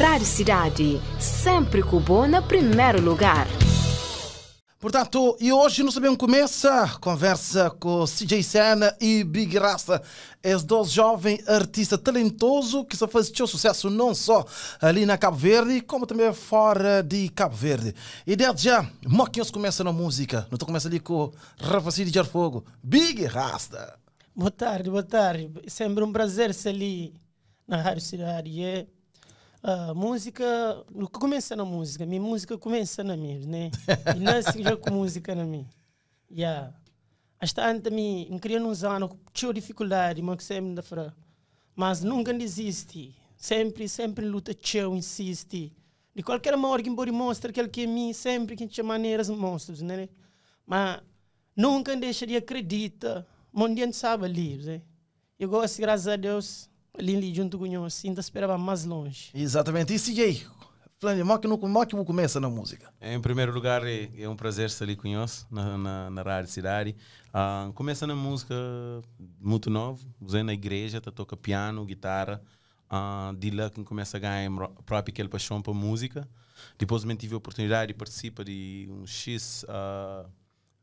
Rádio Cidade, sempre Cubo no primeiro lugar. Portanto, e hoje não sabemos começa conversa com CJ Sena e Big Raça, esses dois jovens artistas talentosos que só fazem seu sucesso não só ali na Cabo Verde, como também fora de Cabo Verde. E desde já, Moquinhos começa na música, não começa ali com Rafa Cid de Arfogo, Big Rasta. Boa tarde, boa tarde. Sempre um prazer ser ali na Rádio Cidade. Yeah. É. A ah, música, que começa na música? Minha música começa na mim, né? E nasce é assim já com música na mim. Yeah. Hasta antes me, me criando nos anos, tinha dificuldade, mas sempre da fra. Mas nunca desiste. Sempre, sempre luta, tchau, insiste. De qualquer maneira, quem pode mostrar aquele que é mim, sempre que tinha maneiras monstros, né? Mas nunca deixaria de O mundo sabe ali, né? Eu gosto, graças a Deus, Lili junto com nós, assim, ainda esperava mais longe. Exatamente. E CJ, é que como começa na música? É, em primeiro lugar, é, é um prazer estar ali com na, na, na Rádio Cidade. Uh, começa na música muito novo, usei na igreja, tá, toca piano, guitarra. Uh, de lá que começa a ganhar a própria aquela paixão para música. Depois me tive a oportunidade de participar de um X... Uh,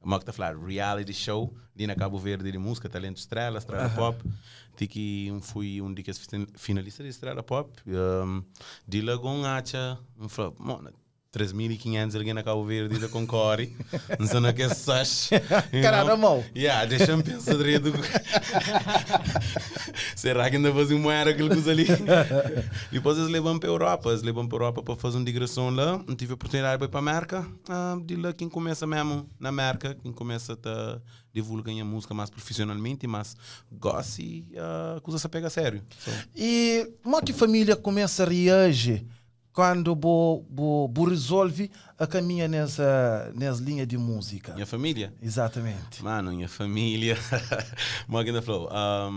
a que está a falar ah, reality show, ali na Cabo Verde de música, talento estrela, estrela uh -huh. pop. Tiki fui um dos finalistas finalista de estrela pop. Um, de Lagoon Acha, um falou, 3.500 alguém na Cabo Verde da Concorre, não sei é na que é sós. Caralho, mão. Yeah, deixa-me pensar direito Será que ainda fazia uma era aquele coisa ali? e depois eles levam para a Europa. Eles levam para a Europa para fazer uma digressão lá. Não tive a oportunidade de ir para a América. Ah, de lá quem começa mesmo na América, quem começa a divulgar a música mais profissionalmente, mas gosta e ah, a coisa se pega a sério. So. E como que a família começa a reagir? quando o bo, resolve a caminha nessa, nessa linha de música? Minha família? Exatamente. Mano, minha família. Magda falou. Um, ah,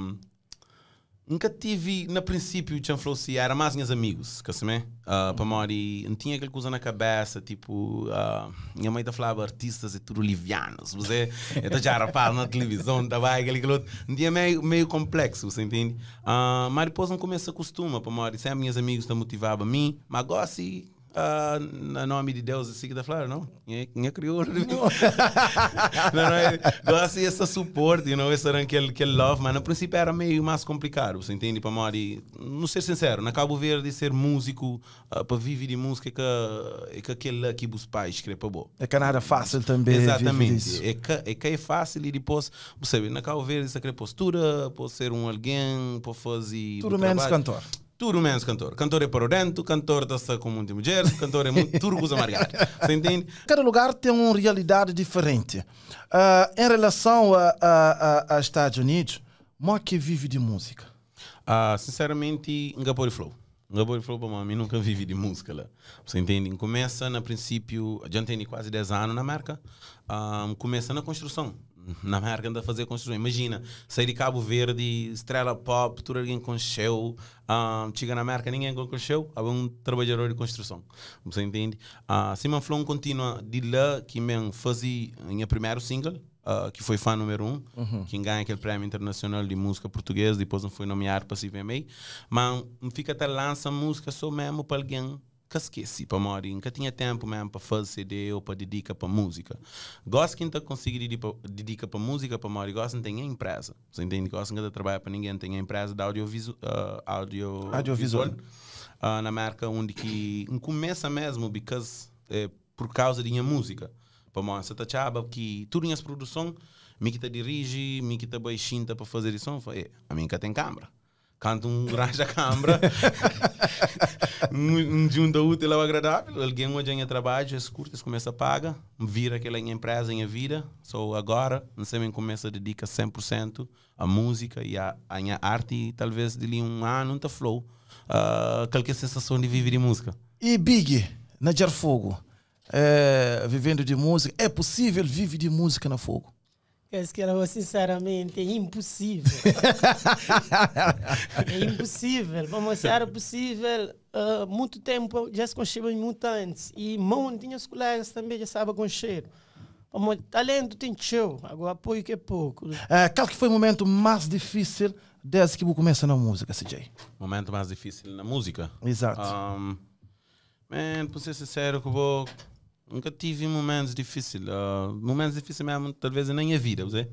Nunca tive, na princípio, o falou assim, era mais meus amigos, que assim, uh, para uhum. mori, não tinha aquela coisa na cabeça, tipo, uh, minha mãe tá falava artistas e tudo livianos, você, eu então já rapado na televisão, tá vai, aquele, aquele um dia meio, meio complexo, você entende? Uh, mas depois não começa a costuma, para mori, sempre meus amigos estão motivados a mim, mas agora assim, ah, a nome de Deus assim que da falar não minha criou né? não não é esse suporte não esse era aquele aquele love mas no princípio era meio mais complicado você entende para mori não ser sincero na Cabo Verde ser músico uh, ah, para viver de música é que é que aquele que os pais querem para bom é que nada fácil também exatamente é que é que é fácil e depois você vê na Cabo Verde é quer postura pode ser um alguém pode fazer tudo menos trabalho. cantor tudo menos cantor. Cantor é para o dentro, cantor dança com muito mulher, cantor é muito turcos amargado. Você entende? Cada lugar tem uma realidade diferente. Uh, em relação a, a, a, a Estados Unidos, como é que vive de música? Uh, sinceramente, Ngapori Flow. Ngapori Flow para mim nunca vive de música lá. Você entende? Começa, no princípio, a de quase 10 anos na marca, uh, começa na construção na América anda a fazer construção. Imagina, sair de Cabo Verde, Estrela Pop, tudo alguém concheu. Um, ah, chega na América ninguém concheu. Há um trabalhador de construção. Você entende? Uh, Simon Flon continua de lá que me fazia minha primeiro single. Uh, que foi fã número um, uhum. que ganha aquele prémio internacional de música portuguesa, depois não foi nomeado para CVMA, mas fica até lança música só mesmo para alguém que esqueci para mora, que tinha tempo mesmo para fazer CD ou para dedicar para música. Gosto que não tá consegue dedicar para música para mora, gosto não tem a empresa. Você entende? Gosto que não trabalha para ninguém, tem a empresa da audiovisual. Uh, audio audiovisual. Uh, na marca onde que começa mesmo because, é, por causa da minha música. Para mora, você tá que tudo as produção, me que te tá dirige, me que tá baixinta para fazer isso, foi, é, a minha que tem câmera. Canto um a câmara. um junta útil ou agradável. Alguém hoje em trabalho, as curtas começa a pagar. Vira aquela empresa em vida. Só agora, não sei, começa a dedicar 100% à música e à, à minha arte. E talvez de um ano, tá flow. Uh, qualquer sensação de viver de música. E Big, na Jar Fogo, é, vivendo de música, é possível viver de música na Fogo? Esse que era sinceramente é impossível. é impossível. Vamos se era possível, uh, muito tempo já se concheva muito antes. E mão tinha os colegas também já sabem concheiro. Vamos, talento tem show, agora apoio que é pouco. É qual que foi o momento mais difícil desde que você começa na música, CJ? Momento mais difícil na música? Exato. Um, man, para ser sincero, que vou Nunca tive momentos difíceis. Uh, momentos difíceis mesmo, talvez nem a vida, você?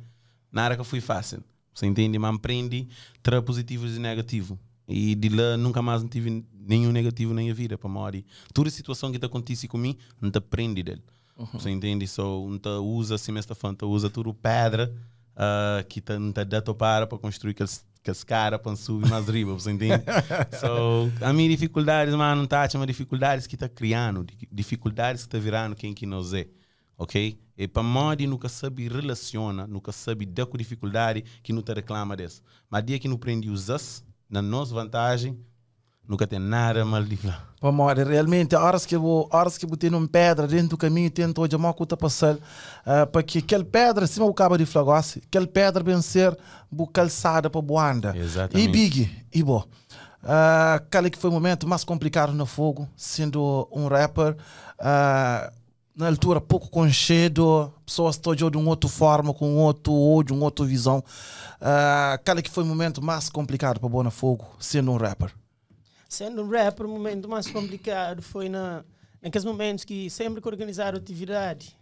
área que fui fácil. Você entende? Mas aprendi tra positivos e negativo. E de lá nunca mais não tive nenhum negativo nem a vida para morrer. Toda situação que te acontece comigo, não te aprende dele. Uhum. Você entende? Só não não usa assim esta fanta, usa tudo pedra uh, que te, não te dá para construir aqueles que caras para subir mais riba, você entende? so, a minha dificuldades, mano, tá a dificuldades que está criando, dificuldades que está virando quem que nós é, ok? E para mod nunca sabe relaciona, nunca sabe da dificuldade que não te reclama dessa. Mas dia que não prende usas, na nossa vantagem, nunca tem nada mal de lá. Para realmente, horas que vou, horas que vou ter uma pedra dentro do caminho, tento hoje mal que está passando, uh, para que aquela pedra, se eu cabo de flagosse, aquela pedra vencer ser bu calçada para boanda. Exatamente. E big, e bo. Uh, aquele que foi o momento mais complicado no fogo, sendo um rapper, uh, na altura pouco conchedo, pessoas estão de uma outra forma, com outro ódio, uma outra visão. Uh, aquele que foi o momento mais complicado para Bonafogo, sendo um rapper. Sendo um rapper, o momento mais complicado foi na, naqueles momentos que sempre que organizaram atividade,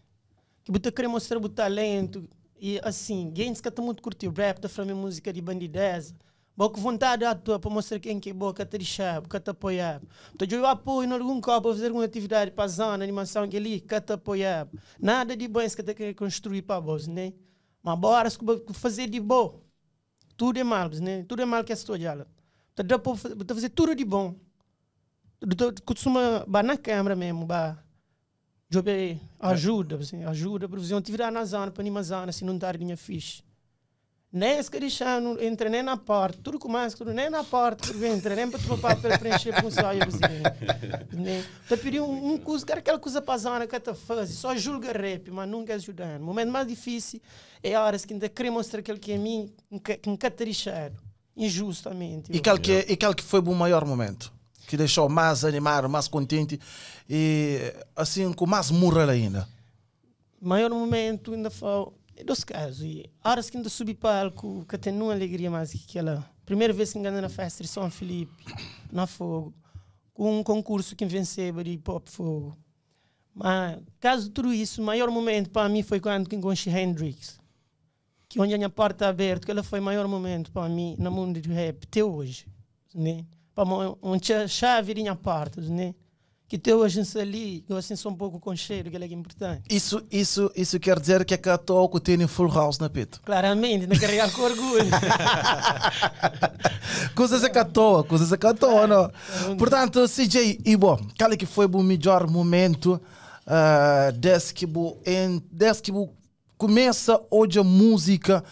que botar queria mostrar o talento, e assim, gente que está muito curtindo rap, da família música de bandidez, boa vontade à toa para mostrar quem que é boa, que é deixar, que está é apoiar. Então, eu apoio em algum copo para fazer alguma atividade para a zona, animação que é ali, que está é apoiar. Nada de bom que está querendo construir para vós, né? Mas bora fazer de bom. Tudo é mal, né? Tudo é mal que é a sua Tá dá para fazer tudo de bom. Costuma bah, na câmara mesmo, bah. Jobe é, ajuda, assim, ajuda para fazer uma atividade na zona, para animar a zona, se assim, não dar tá linha fixe. Nem se deixar, não entra nem na porta, tudo com máscara, nem na porta, tudo entra, nem para papá para preencher com o sonho, assim. Né? Tá então, pedindo um, um curso, cara, aquela coisa para a zona que tá faz só julga rap, mas nunca ajudando. É o momento mais difícil é horas que ainda querer mostrar aquele que é mim, encatarixado injustamente. E qual que, é é, e qual é que foi o maior momento? Que deixou mais animado, mais contente e assim com mais moral ainda? Maior momento ainda foi é dos casos. E horas que ainda subi palco, que tem uma alegria mais que aquela. Primeira vez que enganei na festa de São Felipe, na Fogo, com um concurso que venceu de Pop Fogo. Mas, caso de tudo isso, o maior momento para mim foi quando encontrei Hendrix que onde a minha porta é aberta, que ela foi o maior momento para mim no mundo do rap até hoje, né? Para tinha chave de minha porta, né? Que até hoje não ali, eu assim sou um pouco cheiro, é que é importante. Isso, isso, isso quer dizer que a católico tem full house na né, Pito? Claramente, não né? carregar com orgulho. coisas é Catoa, coisas é Catoa, não? É. Portanto, CJ, e bom, qual é que foi o melhor momento uh, desse que bo, em, que bo começa hoje a música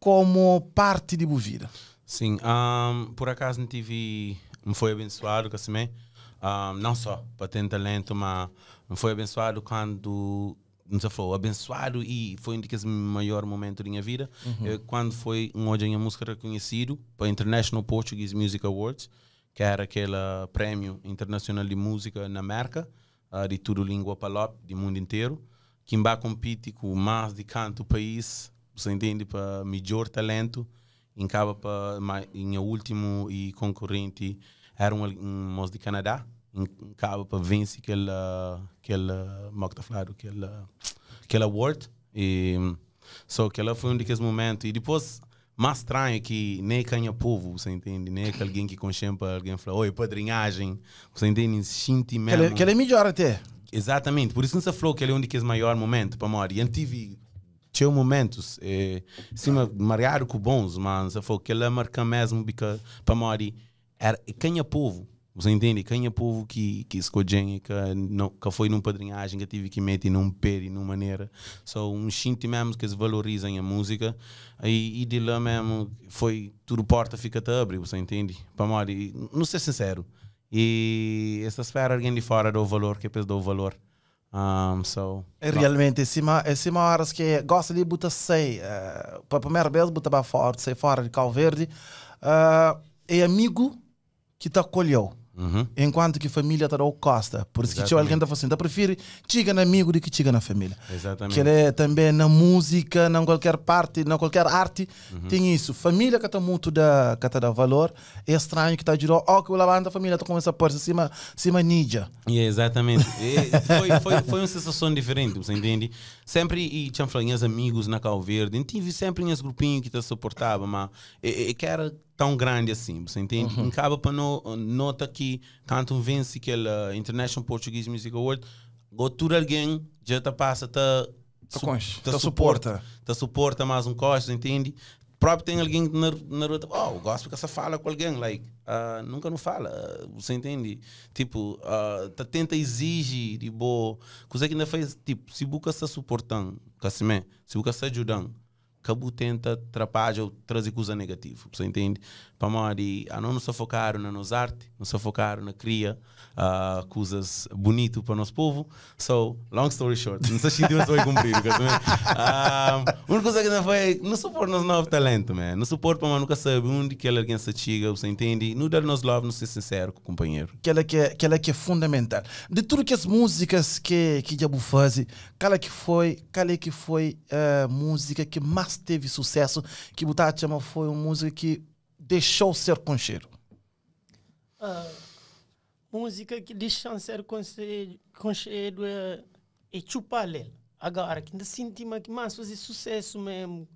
como parte de Bovida? Sim, um, por acaso não tive, me foi abençoado com um, não só para ter talento, mas me foi abençoado quando nos falou abençoado e foi um dos maiores momentos da minha vida uhum. eu, quando foi um hoje minha música reconhecido para International Portuguese Music Awards que era aquele prémio internacional de música na América uh, de tudo língua palop de mundo inteiro quem compete com mais de canto país, você entende, para melhor talento, em para em último e concorrente era um, um moço de Canadá, em para vencer aquele, aquele, como aquele, aquele award, e só que ela foi um daqueles momentos, e depois mais estranho é que nem canha é povo, você entende? Nem é que alguém que conchempa, alguém fala, oi, padrinhagem, você entende? Sentimento. Que, que ele é melhor até. Exatamente, por isso não se falou que ele é um dos maiores momentos maior momento para morrer. E tive tinha momentos eh, é, sim marcar com bons mas falou que é marca mesmo porque para morrer era quem é povo você entende quem é povo que que escolhem que não que foi numa padrinhagem que tive que meter num pé e numa maneira só um sinto mesmo que eles valorizam a música e, e de lá mesmo foi tudo porta fica te abrir você entende para morrer não ser sincero e essas espera alguém de fora do valor, que depois o valor. Um, so, Realmente, acima, acima horas que gosta de botar sei, uh, para a primeira vez botar forte, sei fora de Cal Verde, uh, é amigo que te acolheu. Uhum. Enquanto que família está ao costa. Por isso tá Exatamente. que alguém está falando, tá prefiro chega na amigo do que chega na família. Exatamente. Que é também na música, na qualquer parte, na qualquer arte, uhum. tem isso. Família que está muito da, que tá da valor, é estranho que está girando, ó, que o labanda da família está com essa porra, cima, cima ninja. Yeah, é exatamente. foi, foi, foi uma sensação diferente, você entende? Sempre, e tinha falado, amigos na Cal Verde, tive sempre uns grupinhos que te suportava, mas, e, e, que era tão grande assim, você entende? Uhum. Acaba para no, nota que tanto vence que o uh, International Portuguese Music Award, gotura alguém já tá passa tá tá, su, tá, suporta, tá suporta mais um costo, entende? Próprio tem alguém na, na rua, oh, gosto que você fala com alguém, like, uh, nunca não fala, ah, você entende? Tipo, uh, tá tenta exigir, de boa, coisa que ainda faz, tipo, se busca se suportando, se busca se ajudando, cabo tenta trapagem ou trazer coisa negativa, você entende? Para mim, a ah, não nos focar na nossa arte, nos focar na cria uh, coisas bonitas para o nosso povo. So, long story short, não sei se sentimos foi cumprido. A uma coisa que não foi, não suporto nos novos talentos, man. não suporto para nunca saber onde que alguém se chega, você entende? Não dar nos love, não ser sincero é com o companheiro. Aquela que, aquela é, que é fundamental. De tudo que as músicas que, que Diabo faz, aquela que foi, aquela que foi a uh, eh, música que mais teve sucesso, que Butá Chama foi uma música que deixou ser concheiro? Ah, música que deixou ser concheiro é, é Chupalel. Agora, que ainda sentimos que mais fazer sucesso mesmo,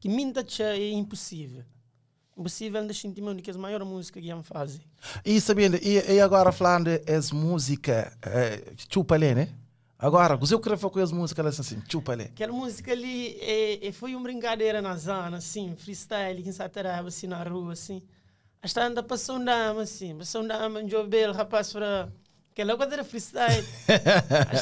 que minta é impossível. Impossível ainda sentimos que é a maior música que iam fazer. E sabendo, e, e agora falando é música, é, eh, Chupalel, né? Agora, o que ele foi com as músicas assim, chupa ali? Aquela música ali é, é, foi uma brincadeira na zona, assim, freestyle, que ensatarava assim na rua, assim. A estanda passou um dama, assim, passou um dama, um jovem rapaz para. Aquela logo era freestyle.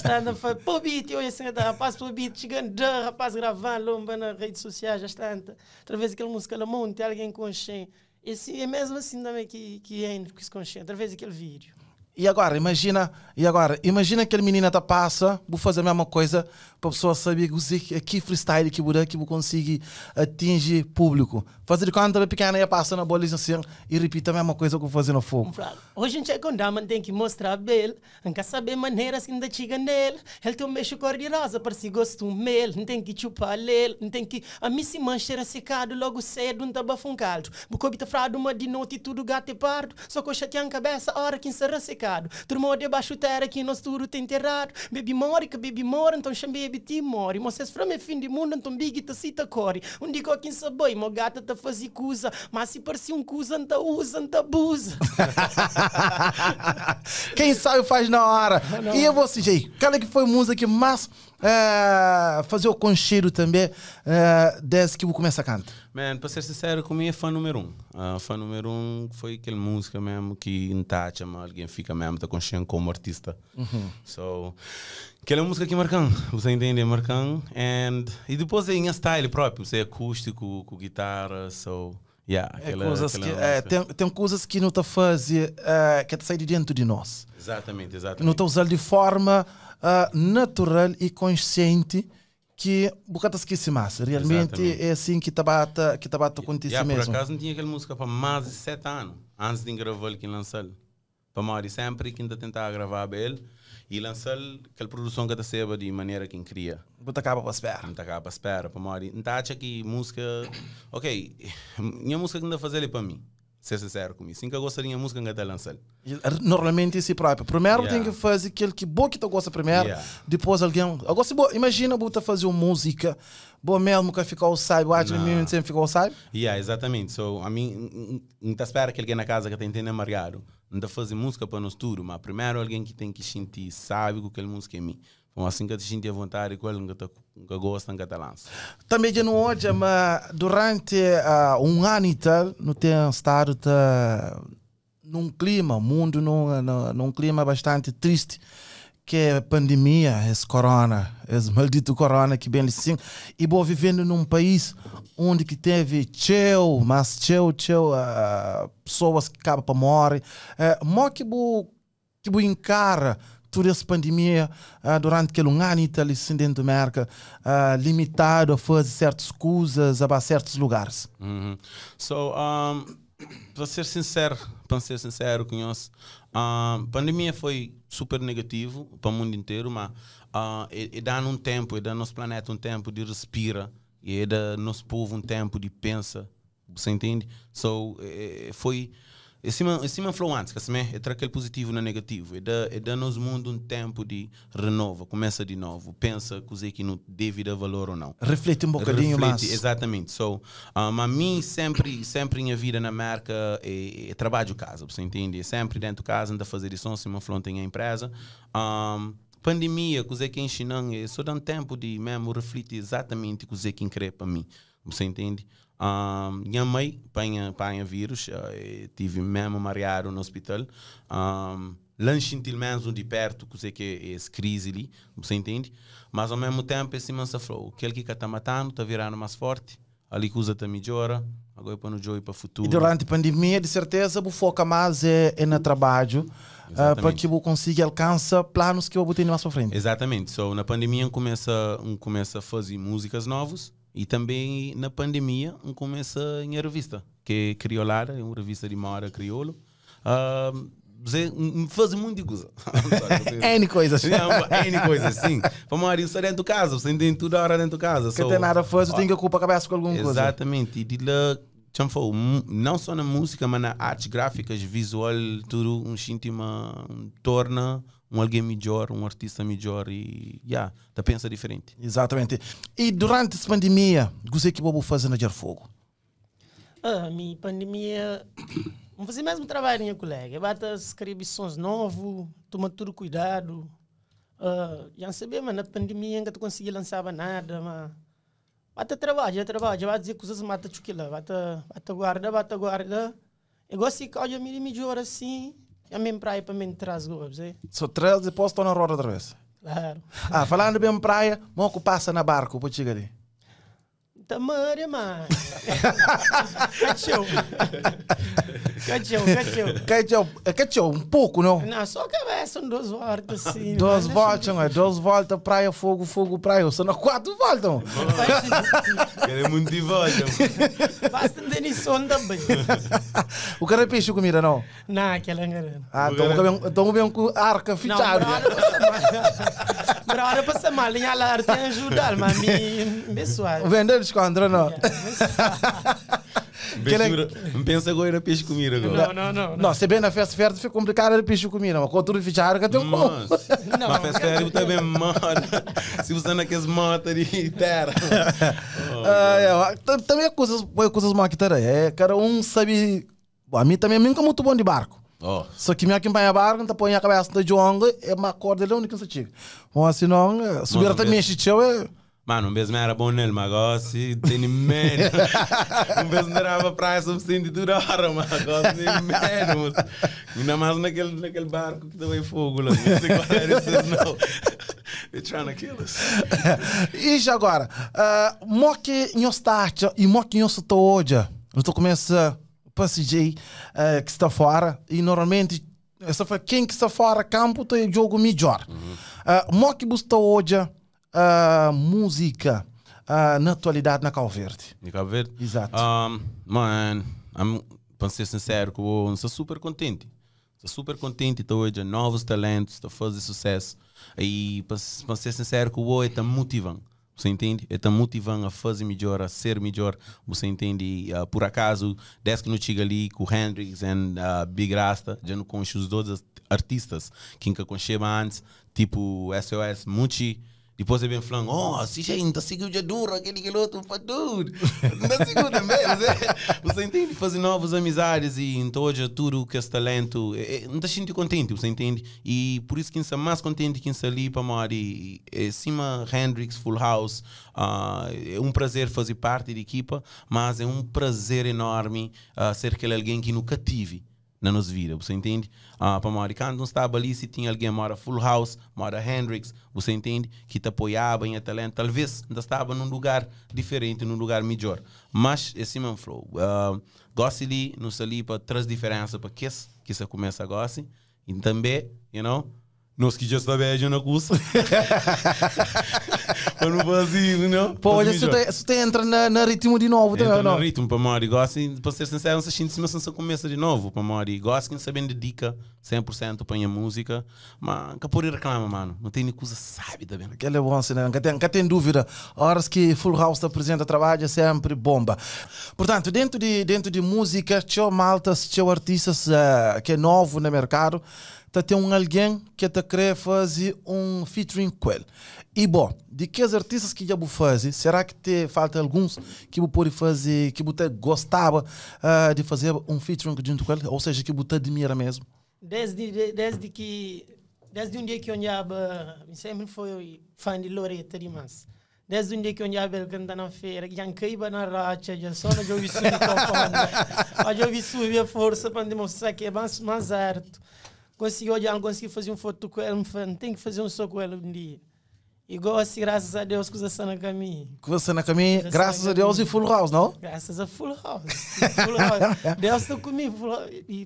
a anda foi, pô, beat, eu assim, rapaz, pô, beat, chegando, rapaz, gravando, lomba nas redes sociais, a anda Através daquela música, ela e alguém com Esse, é mesmo assim também que, que é, que se consciente, através daquele vídeo. E agora, imagina, e agora, imagina aquele menino da passa, vou fazer a mesma coisa, para a pessoa saber que, freestyle que buraco, que eu consigo atingir público. Fazer quando eu pequena passa passando a bola assim, e repita a mesma coisa que eu fazia no fogo. Hoje em dia, quando a tem que mostrar bel, não quer saber maneiras que ainda chega nele. Ele tem um mexo cor-de-rosa para se um mel, não tem que chupar ele, não tem que. A mim se mancher secado logo cedo, não tava funcado. Bucobita frado, uma de noite, tudo gato e pardo. Só com chatear a cabeça, hora que encerra secado. Turmou debaixo terra, que nós tudo tem enterrado. bebi morre que baby mora, então chama biti mori, mo se frame fim de mundo, então big ta cita cori. Um dico aqui em saboi, mo gata ta fazi cusa, mas se parecia um cusa, anta usa, anta busa Quem sabe faz na hora. E eu vou CJ, cara que foi música que mas eh, fazer o concheiro também é, eh, desde que eu começo a cantar. Man, para ser sincero, comigo é fã número um. Uh, fã número um foi aquela música mesmo que entacha, alguém fica mesmo, tá consciente como artista. Uhum. So, Aquela é música que Marcão, você entende? Marcão? And, e depois é em style próprio, você é acústico, com guitarra, so. Yeah, é aquela, é coisas que, é, é tem, tem coisas que não está fazer, uh, que está sair de dentro de nós. Exatamente, exatamente. Não está usando de forma uh, natural e consciente que bocata tá esquece mais. Realmente exatamente. é assim que tabata tá que tabata tá acontece yeah, mesmo. Por acaso não tinha aquela música para mais de sete anos, antes de gravar que lançar. Para Mari sempre que ainda tentava gravar ele e lançar aquela produção que recebe de maneira que queria. Não acaba para esperar Não acaba para esperar para morrer. Não acha que música. Ok, minha música que ainda fazer para mim. Ser sincero comigo. Sim, que eu gostaria de música que está lançando. Normalmente isso si próprio. Primeiro yeah. tem que fazer aquele que bom que tu gosta primeiro. Yeah. Depois alguém. Agora, se bo... imagina você fazer uma música. Boa mesmo que ficou sabe. O arte mesmo sempre ficou sabe. Yeah, exatamente. So, a mim, não espera que alguém na casa que está entendendo amargado não tá fazer música para nós tudo, mas primeiro alguém que tem que sentir, sabe que aquela música é minha. Então, assim que te sentir à vontade, qual nunca, é tá, nunca gosta, nunca tá lança. Também já não hoje, mas durante uh, um ano e tal, não tem estado tá, num clima, o mundo num, num clima bastante triste que é pandemia, esse corona, esse maldito corona que bem sim, e vou vivendo num país onde que teve tchau, mas tchau, tchau, uh, ah, pessoas que acabam para morrer. Uh, mó que bo, que bo encara toda essa pandemia uh, durante aquele um ano está assim dentro da América, uh, limitado a fazer certas coisas, a certos lugares. Uhum. So, um, para ser sincero, para ser sincero, conheço a ah, pandemia foi super negativo para o mundo inteiro, mas uh, é, é dá um tempo, é dá nosso planeta um tempo de respira, é dá nosso povo um tempo de pensa, você entende? So, eh, eh, foi em cima influência, que é, é entre é? é aquele positivo e negativo. É dá é mundo um tempo de renova, começa de novo, pensa que que não deve valor ou não. Reflete um bocadinho mais. Exatamente. So, um, a mim, sempre, sempre minha vida na marca é, é trabalho casa, você entende? É sempre dentro de casa, anda a fazer isso, se uma tem a empresa. Um, pandemia, que que ensinam, é só dá um tempo de mesmo refletir exatamente o que que para mim, você entende? Um, minha mãe apanha, apanha vírus, uh, tive mesmo mareado no hospital. Um, lanche intilmente um de perto, que sei que é essa crise ali, você entende? Mas ao mesmo tempo, esse mansa falou: aquele que está matando está virando mais forte, ali que usa está melhora, agora é para no joio para o futuro. E durante a pandemia, de certeza, o foco mais é, é no trabalho. Uh, para que eu consiga alcançar planos que eu vou ter mais para frente. Exatamente. So, na pandemia, começa começo, a fazer músicas novas e também na pandemia um começa em revista, que é Criolara, é uma revista de uma hora crioulo. Uh, ah, me faz muito coisa. N coisas. N coisas, sim. Vamos abrir isso dentro de casa, você tem tudo a hora dentro de casa. se so, tem nada faz, você tem que ocupar a cabeça com alguma coisa. Exatamente. E de lá, chamou, não só na música, mas na arte gráficas, visual, tudo, um sintoma torna um alguém melhor, um artista melhor e yeah, da pensa diferente. Exatamente. E durante essa pandemia, você que vai fazer na fogo? Ah, a minha pandemia, vou fazer mesmo trabalho, minha colega. Bata escrever sons novos, toma tudo cuidado. Uh, já sabia, mas na pandemia nunca não consegui lançar nada, mas bata trabalho, já trabalho, já vai dizer coisas mata chuquila, bata, bata guarda, bata guarda. Eu gosto de causa me melhor assim é mesmo praia para mim traz gols, é? Só traz e posso estar na roda outra vez? Claro. Ah, falando bem praia, moco passa na barco, pô, chega ali. Tamanha, mano. Tá show. Cachorro, cachorro. Cachorro, cachorro, um pouco, não? Não, só cabeça é, são duas voltas, sim. Duas voltas, é, duas voltas, praia, fogo, fogo, praia. São quatro voltas. Querem muito de volta. Basta não também. O cara é peixe comida, não? Não, aquela é ah, então então não. Ah, estão bem com arca fichada. Brora para ser malinha lá, tem ajudar, mas me... Pessoal. Vender descontra, não? Yeah, é, Pensura, é pensa agora era peixe comida agora. Não, não, não. Não, se bem na festa ferta foi complicado era peixe comida, mas quando tudo fichar, que até um como. Não, mas festa ferta também é mano. Se usando aqueles motos de terra. Também é coisas, é coisas maquitas É, cara, um sabe. A mim também nunca muito bom de barco. Oh. Só que minha que barca, abar, não põe a cabeça de jongo, é uma corda, ele é o único que se chega. Bom, assim não, subir até mexer, é. Mano, um beijo era bom nele, mas gosto oh, de menos. um beijo não dava praia suficiente de hora, mas gosto oh, de menos. Ainda mais naquele, naquele barco que em fogo lá. Não sei qual era isso, não. They're trying to kill us. Isso agora, ah, Mó que nho start e que nho se hoje. Nós começa passagei uh, eh, que está fora e normalmente essa foi quem que está fora campo tem jogo melhor. Mó uhum. que ah, moque busca hoje a música uh, na atualidade na Cabo Verde? na Cabo Verde? Exato. Um, man, I'm, para ser sincero, eu sou super contente. Estou super contente estou hoje, novos talentos, estou fazer sucesso. E para, ser sincero, que estou está motivando. Você entende? estou tá motivando a fazer melhor, a ser melhor. Você entende? Uh, por acaso, desde que não chega ali com o Hendrix e uh, ah, Big Rasta, já não conheço os dois artistas que nunca conheci antes, tipo SOS, Muchi. Depois é bem falando, oh, assim gente, ainda seguiu já duro, aquele que outro para tudo. Ainda seguiu também. Você, é. você entende? Fazer novas amizades e então hoje tudo que esse talento. É, ainda é, tá sinto contente, você entende? E por isso que sou mais contente que em ali para Mari. É, cima Hendrix, Full House. Uh, é um prazer fazer parte da equipa, mas é um prazer enorme uh, ser aquele alguém que nunca tive na nossa vida, você entende? Ah, para americano ah, não estava ali se tinha alguém mora Full House, mora Hendrix, você entende? Que te apoiava em talento, talvez ainda estava num lugar diferente, num lugar melhor. Mas esse é assim, mesmo flow, uh, ali, não sei ali para traz diferença para que que isso começa a gostar. E também, you know, já ќе ставејајќи на na Para não fazer isso, assim, não? Pô, olha, se tu entra na, na ritmo de novo, entra tá, não? É, no ritmo para mori Gosling, para ser sincero, não se sinto mas não começa é de novo para Mari Gosling, sabendo dedica 100% para a música, mas capori reclama, mano, não tem nem coisa sabe também. Tá Aquele é bom, se assim, não, né? nunca tem, nunca tem dúvida, horas que Full House apresenta trabalho é sempre bomba. Portanto, dentro de, dentro de música, tchau malta, tchau artistas uh, que é novo no mercado, Tá tem um alguém que tá quer fazer um featuring com ele. E bom, de que as artistas que já vou fazer, será que te falta alguns que vou pode fazer, que você gostava uh, de fazer um featuring junto com ele? Ou seja, que você admira mesmo? Desde, desde que. Desde um dia que eu andava, ah, sempre é foi fã de Loreta de Mans. desde um dia que eu andava ele cantando na feira, que já caiba na racha, já só não ouvi eu ouvi subir a força para demonstrar que é mais, mais certo consegui olhar, consegui fazer uma foto com ela, me tem que fazer um só com ela um dia. Igual assim, graças a Deus, coisa na caminho. Coisa na caminho, graças a Deus e Full House, não? Graças a Full House. full house. Deus está comigo,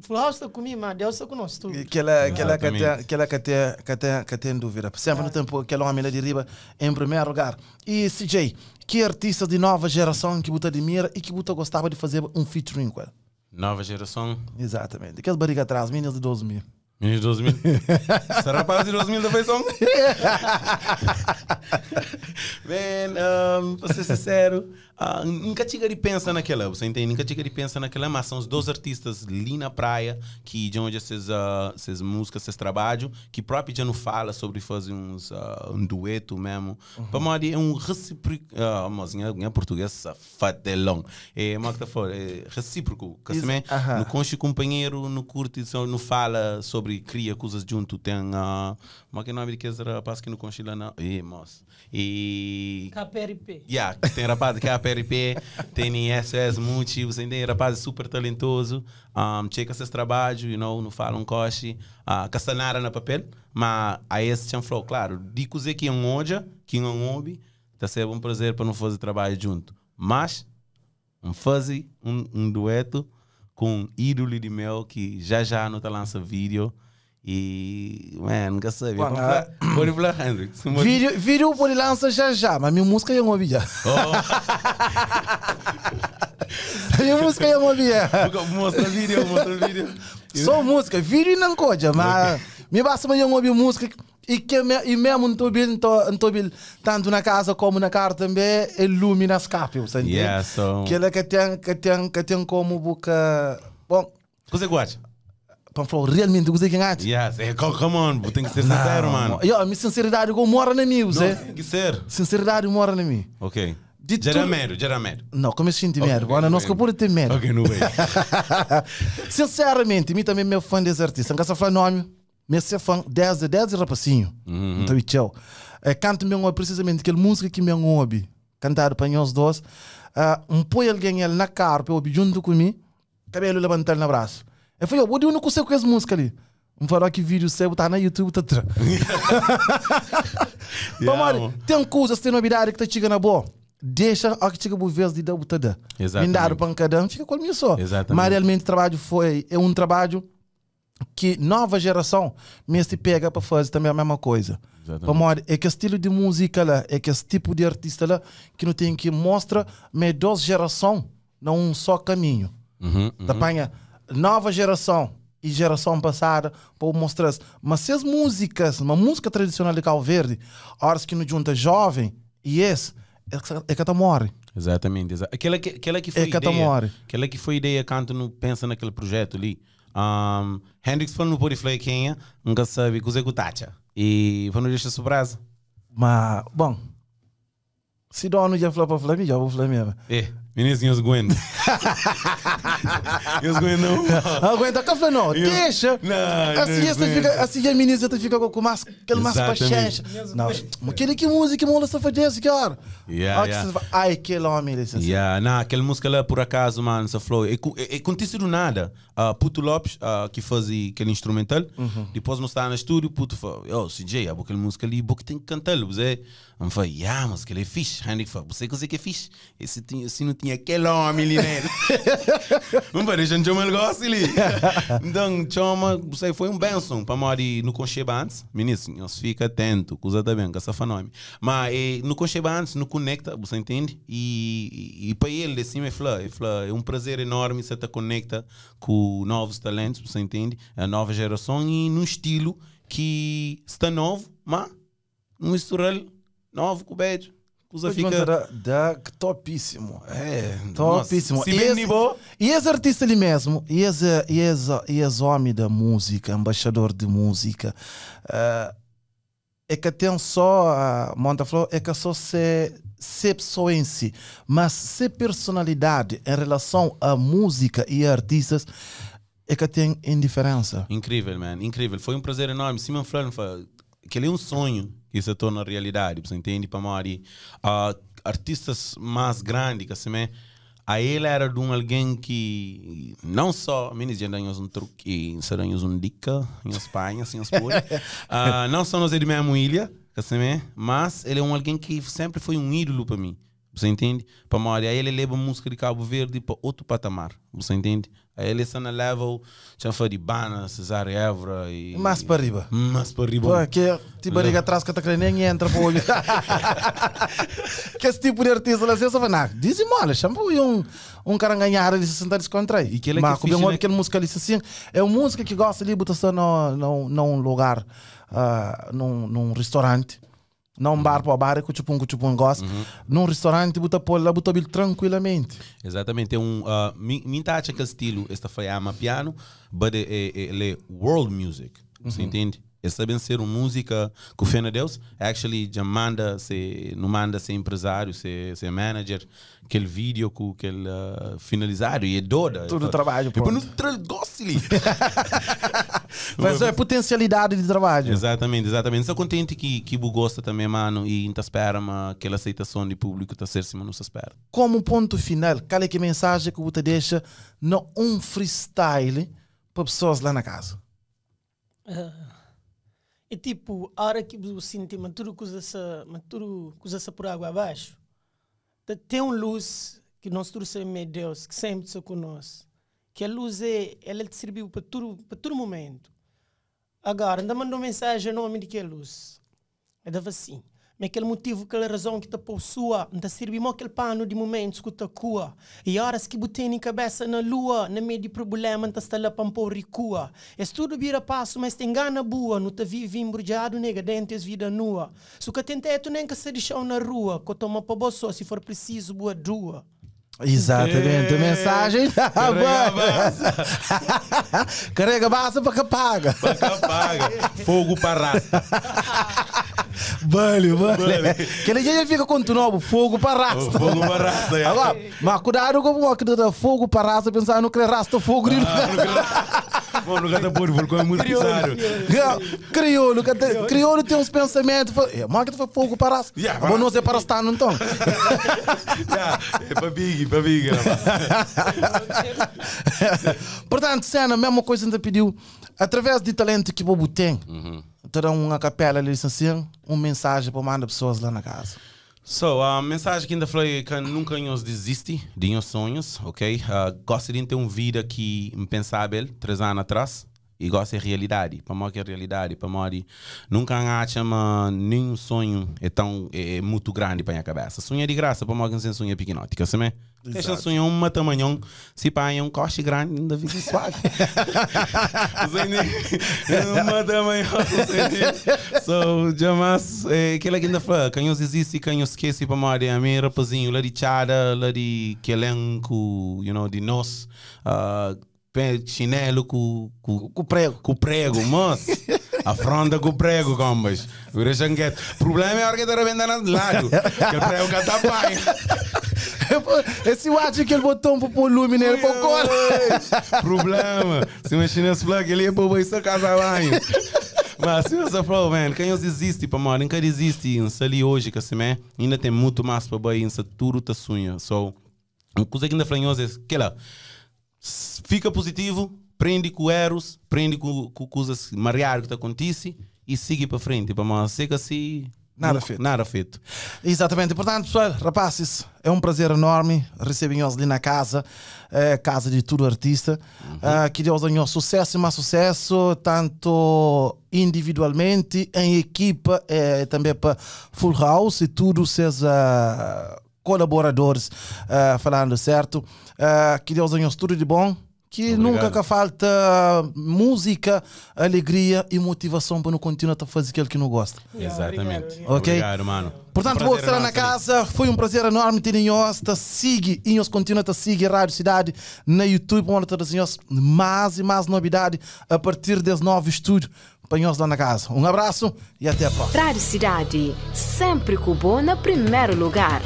Full House está comigo, mas Deus está conosco. Aquela que tem que tem que dúvida. Sempre no tempo, aquela homem lá de riba, em primeiro lugar. E CJ, que artista de nova geração que você admira e que você gostava de fazer um featuring com ela? Nova geração? Exatamente. Aquele barriga atrás, meninas de 12 mil. Meninos de 2000. Se rapazes de 2000 da feição. Man, um, para ser sincero, ah, nunca chega de pensar naquela, você entende? Nunca chega de pensar naquela, mas são os dois artistas ali na praia, que de onde vocês, uh, vocês músicas, vocês trabalhos que próprio já não fala sobre fazer uns, uh, um dueto mesmo. Uhum. Para mim é um recíproco, uh, mas em, em português, É, uma é que tá fora? É recíproco. Que assim, uhum. no conche companheiro, no curte, não fala sobre, cria coisas junto, tem, uh, ah, uma é que não é o nome de que era, parece que no conche lá não. e moça. E. KPRP. Yeah, tem rapaz de KPRP, é tem SS você tem rapaz super talentoso. Um, checa esse trabalho, you know, não fala um coche. Uh, castanara na papel, mas aí esse chão flow, claro, de cozer que é um oja, que é um hobby, está sendo um prazer para não fazer trabalho junto. Mas, um fazer um, um dueto com um ídolo de mel que já já não está lança vídeo. E, man, nunca sabia. ah, Borifla Hendrix. Vídeo, vídeo por lança já já, mas minha música é não ouvi Oh. minha música é não ouvi já. Mostra vídeo, mostra vídeo. Só música, vídeo não coja mas me basta eu não música. E, que me, e mesmo no Tobil, no Tobil, tanto na casa como na carta também, ilumina escape, você entende? Yeah, so... Que ele que tem, que tem, que tem como boca... Bom, você gosta? Pão falou, realmente você que engate. Yes, hey, é, come on, tem que ser não, sincero, mano. Eu, a minha sinceridade eu mora na mim, você. É? Tem que ser. Sinceridade mora na mim. Ok. De gera tu... medo, gera medo. Não, como assim de medo? Okay, nós que ter medo. Ok, não vejo. Sinceramente, eu também meu fã desse artista. Não quero falar nome, mas sou fã 10 de rapacinho. Uhum. Então, tchau. É, canto meu precisamente aquela música que meu hobby. Cantar para nós dois. Uh, um põe alguém ele na carpa, para eu junto comigo. Cabelo levantar no braço. Eu falei, oh, eu não consigo com as músicas ali. Me falar que vídeo seu tá na YouTube, tá. Vamos olha, tem coisas, tem novidade que tá chegando na boa. Deixa a que chega por de dar botada. Me dar para cada fica com isso só. Mas realmente o trabalho foi, é um trabalho que nova geração me se pega para fazer também a mesma coisa. Vamos é que estilo de música lá, é que esse tipo de artista lá que não tem que mostrar, mas duas gerações num só caminho. Uhum, uhum. Tá nova geração e geração passada para mostrar -se. mas músicas uma música tradicional de Calverde, Verde horas que nos junta jovem e esse é que está é morre exatamente exa aquela que aquela que é foi é que ideia, morre aquela que foi ideia canto não pensa naquele projeto ali um, Hendrix foi no Poriflay quem é nunca sabe que o Tacha e foi no deixa surpresa mas bom se dono já falou para Flamengo é já vou Flamengo é Menezes eu Gwen. eu Gwen não. Aguenta, cá foi não. Deixa. Não, assim é esta fica, assim a menina fica com mais aquele mais paixão. Não, mas aquele que música mola só foi desse cara. Ai, aquele homem desse. Assim. Yeah, na aquela música lá por acaso, mano, essa flow. E aconteceu do nada. Uh, Puto Lopes uh, que fazia aquele instrumental. Uhum. Depois nós estávamos no estúdio, Puto falou, "Oh, CJ, aquela música ali, boca tem que cantar, você." É? Me foi, ah, mas aquele é fixe. Henrique falou, você que é fixe. Esse, tinha, esse não tinha aquele homem ali, né? Não vai deixando de um negócio ali. Então, chama, você foi um benção para morar no menino, Ministro, nós fica atento, coisa também bem, com essa fanome. Mas e, no Conchebante, no Conecta, você entende? E, e, e para ele, assim, é, fala, é, fala, é um prazer enorme você estar conecta com novos talentos, você entende? A nova geração e num estilo que está novo, mas um estilo não houve Cubeiro. Cusa fica... Da, da, topíssimo. É, topíssimo. Nossa, e, esse, e esse artista ali mesmo, e esse, e esse, e esse homem da música, embaixador de música, uh, é que tem só, a eh, Monta falou, é que só ser se pessoa em si, mas ser personalidade em relação à música e a artistas, é que tem indiferença. Incrível, man, incrível. Foi um prazer enorme. Simon que aquele é um sonho que se torna realidade, você entende, Para Uh, artistas mais grandes, que assim, a ele era de um alguém que não só menos de ganhou um truque em ganhou um dica em Espanha assim as uh, ah, não só nós é de mesma ilha assim mas ele é um alguém que sempre foi um ídolo para mim você entende para Maria ele leva música de Cabo Verde para outro patamar você entende ele no level de Bana, Cesar Evra e. Mas para riba. Mas para riba. Pô, que tipo de atrás que tá querendo nem entra para olho. que esse tipo de artista lá, você vai, não, mole, chama um, um cara ganhar ali, se sentar aí. E que ele é Mas, que fixe, né? música ali, assim, é uma música que gosta de botar-se num lugar, uh, num, num restaurante. Não bar para bar, é cuchupum, cuchupum, gosta. Uhum. Num restaurante, bota pôr lá, bil tranquilamente. Exatamente. Tem um... Uh, ah, Minha tacha que estilo, esta foi ama piano, mas é, é, é, ele é world music. Uhum. Você entende? é bem ser uma música que o Fena Deus actually já manda, se, não manda ser empresário, ser, se manager, aquele vídeo com aquele uh, finalizado e é doda. Tudo e, trabalho, pô. E depois não gosta mas é potencialidade de trabalho. Exatamente, exatamente. Sou contente que que gosta também, mano, e não tá espera aquela aceitação de público tá ser se não se espera. Como ponto final, qual é que mensagem que você deixa no um freestyle para pessoas lá na casa? Uh, é tipo, a hora que você sente maturo coisa essa, maturo coisa essa por água abaixo, tem uma luz que nós trouxemos, meu Deus, que sempre está conosco que a luz é, ela te serviu para todo, para todo momento. Agora, ainda mandou mensagem no nome de que é luz. Eu dava assim. Mas é aquele motivo, aquela razão que te possua, não te serve aquele pano de momentos que te cua. E horas que botei em cabeça na lua, na meio de problema, não te está lá para recua. É tudo vira passo, mas te engana boa, não te vive embrujado, nega, dentes vida nua. Se que tentei, tu nem que se deixou na rua, que toma para bolso, se for preciso, boa dua. Exatamente, tá é. mensagem da Carrega, Carrega massa para que paga. paga. Fogo para raça. Vale, vale. Aquele dia fica continuando fogo para raça. Oh, fogo para raça, é. Agora, mas cuidado com o tá, fogo para raça, pensar no que o fogo. Ah, Mano, gata burro, como é muito necessário. Crioulo, crioulo tem uns pensamentos. Marketing foi pouco para. Bom, não sei para estar, não então. É para big, para big. Né, Portanto, Sena, a mesma coisa ainda pediu. Através de talento que o Bobo tem, uhum. terão uma capela assim, uma mensagem para mandar pessoas lá na casa. So, a mensagem que ainda falei é que nunca nos desiste de meus sonhos, ok? Uh, gosto de ter uma vida que impensável, três anos atrás, e gosto de realidade. Para mim, que é realidade, para mim, nunca acha nenhum sonho é tão é, é muito grande para a minha cabeça. Sonho é de graça, para mim, que não sonho é pequenote, que me... Deixa sonhar um tamanhão, se pá, é um coche grande, ainda fica suave. uma matamanhão, so, jamas, é, aquele que ainda fala, canhões existe, canhões esquece para Maria, é a minha rapazinho, lá de Tchada, lá de Quelenco, you know, de nós, uh, chinelo com, com, prego, com prego, moço. Afronta com o prego, combas. O problema é a hora que está vender lá. Que o prego cata pai. Esse watch que ele botou pro volume nele, concorda? Problema. Se mexer nesse plug ele é para o é casa Mas se você falou, man, quem os existe para mim? Nunca existe isso ali hoje, que assim, é, ainda tem muito mais para boy, isso tudo tá sonha. So, uma coisa que ainda é falei hoje é que lá, fica positivo, prende com erros, prende com, com coisas mariar que tá acontecendo e siga para frente. Para mim, seca assim. Nada feito. Nada feito. Exatamente. Portanto, pessoal, rapazes, é um prazer enorme. Recebem eles ali na casa, é, casa de tudo artista. Uhum. Uh, que Deus tenha sucesso e mais sucesso, tanto individualmente, em equipa, é, também para Full House e tudo seja ah, colaboradores uh, falando certo. Uh, que Deus tenha tudo de bom que Obrigado. nunca falta música, alegria e motivação para não continuar a fazer aquilo que não gosta. Exatamente. Ok? Obrigado, mano. Portanto, um vou estar na casa. Foi um prazer enorme ter nós. Sigue e nós continuamos a seguir Rádio Cidade na YouTube. Onde todas nós mais e mais novidade a partir desse novo estúdio para lá na casa. Um abraço e até a próxima. Rádio Cidade, sempre com o bom na primeiro lugar.